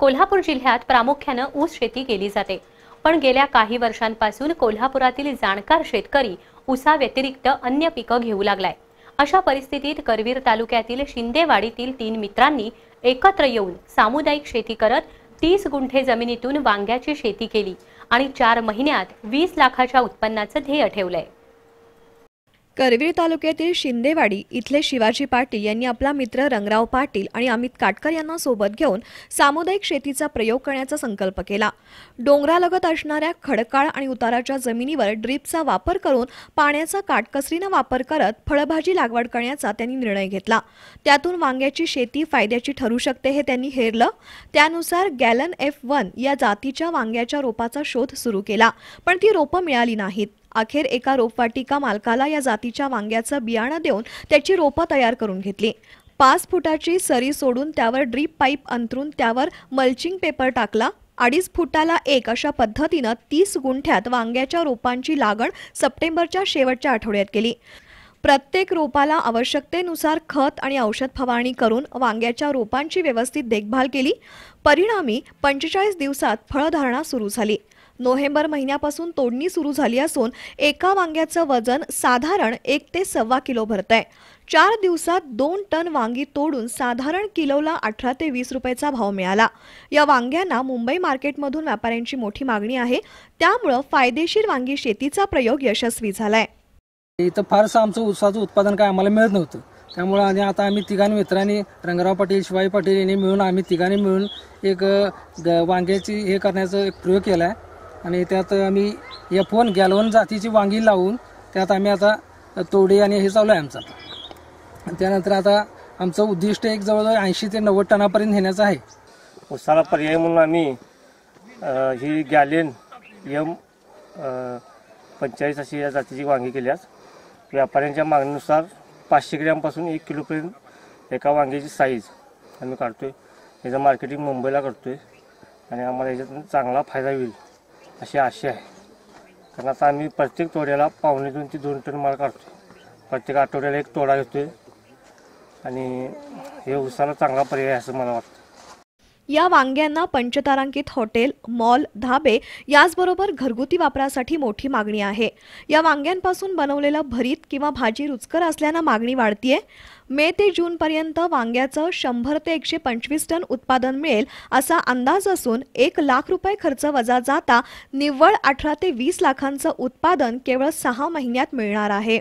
कोल्हापूर जिल्ह्यात प्रामुख्यानं ऊस शेती केली जाते पण गेल्या काही वर्षांपासून कोल्हापुरातील जाणकार शेतकरी ऊसाव्यतिरिक्त अन्य पिकं घेऊ लागलाय अशा परिस्थितीत करवीर तालुक्यातील शिंदेवाडीतील तीन मित्रांनी एकत्र येऊन सामुदायिक शेती करत तीस गुंठे जमिनीतून वांग्याची शेती केली आणि चार महिन्यात वीस लाखाच्या उत्पन्नाचं ध्येय ठेवलंय करवीर तालुक्यातील शिंदेवाडी इथले शिवाजी पाटील यांनी आपला मित्र रंगराव पाटील आणि अमित काटकर यांना सोबत घेऊन सामुदायिक शेतीचा प्रयोग करण्याचा संकल्प केला डोंगरालगत असणाऱ्या खडकाळ आणि उताराच्या जमिनीवर ड्रीपचा वापर करून पाण्याचा काटकसरीनं वापर करत फळभाजी लागवड करण्याचा त्यांनी निर्णय घेतला त्यातून वांग्याची शेती फायद्याची ठरू शकते हे त्यांनी हेरलं त्यानुसार गॅलन एफ वन या जातीच्या वांग्याच्या रोपाचा शोध सुरू केला पण ती रोपं मिळाली नाहीत अखेर एका रोपवाटिका मालकाला या जातीच्या वांग्याचं बियाणं देऊन त्याची रोपं तयार करून घेतली पाच फुटाची सरी सोडून त्यावर ड्रीप पाईप अंतरून त्यावर मल्चिंग पेपर टाकला अडीच फुटाला एक अशा पद्धतीनं तीस गुंठ्यात वांग्याच्या रोपांची लागण सप्टेंबरच्या शेवटच्या आठवड्यात केली प्रत्येक रोपाला आवश्यकतेनुसार खत आणि औषध फवारणी करून वांग्याच्या रोपांची व्यवस्थित देखभाल केली परिणामी पंचेचाळीस दिवसात फळधारणा सुरू झाली नोव्हेंबर महिन्यापासून तोडणी सुरू झाली असून एका वांग्याचं वजन साधारण एक ते सव्वा किलो भरत आहे चार दिवसात दोन टन वांगी तोडून साधारण किलोला अठरा ते वीस रुपयाचा भाव मिळाला या वांग्यांना मुंबई मार्केटमधून व्यापाऱ्यांची मोठी मागणी आहे त्यामुळं फायदेशीर वांगी शेतीचा प्रयोग यशस्वी झालाय इथं फारसं आमचं उसाचं उत्पादन काय आम्हाला मिळत नव्हतं त्यामुळं आणि आता आम्ही तिघांनी मित्रांनी रंगराव पाटील शिवाई पाटील यांनी मिळून आम्ही तिघांनी मिळून एक वांग्याची हे करण्याचं एक प्रयोग केला आहे आणि त्यात आम्ही या वन गॅलवन जातीची वांगी लावून त्यात आम्ही आता तोडे आणि हे चालू आहे आमचं त्यानंतर आता आमचं उद्दिष्ट एक जवळजवळ ऐंशी ते नव्वद टनापर्यंत नेण्याचं आहे उसाला पर्याय म्हणून आम्ही ही गॅलेन यम पंचेचाळीस अशी या जातीची वांगी केल्यास व्यापाऱ्यांच्या मागणीनुसार पाचशे ग्रॅमपासून एक किलोपर्यंत एका वांग्याची साईज आम्ही काढतो आहे याचं मार्केटिंग मुंबईला करतो आहे आणि आम्हाला याच्यातून चांगला फायदा होईल अशी आशा आहे कारण आता आम्ही प्रत्येक तोड्याला पावणे दोन ते दोन टन माल काढतो प्रत्येक आठवड्याला एक तोडा घेतो आहे आणि हे उसाला चांगला पर्याय असं मला वाटतं या वांग्यांना पंचतारांकित हॉटेल मॉल धाबे याचबरोबर घरगुती वापरासाठी मोठी मागणी आहे या वांग्यांपासून बनवलेलं भरीत किंवा भाजी रुचकर असल्यानं मागणी वाढतीये मे ते जूनपर्यंत वांग्याचं शंभर ते एकशे पंचवीस टन उत्पादन मिळेल असा अंदाज असून एक लाख रुपये खर्च वजा जाता निव्वळ अठरा ते वीस लाखांचं उत्पादन केवळ सहा महिन्यात मिळणार आहे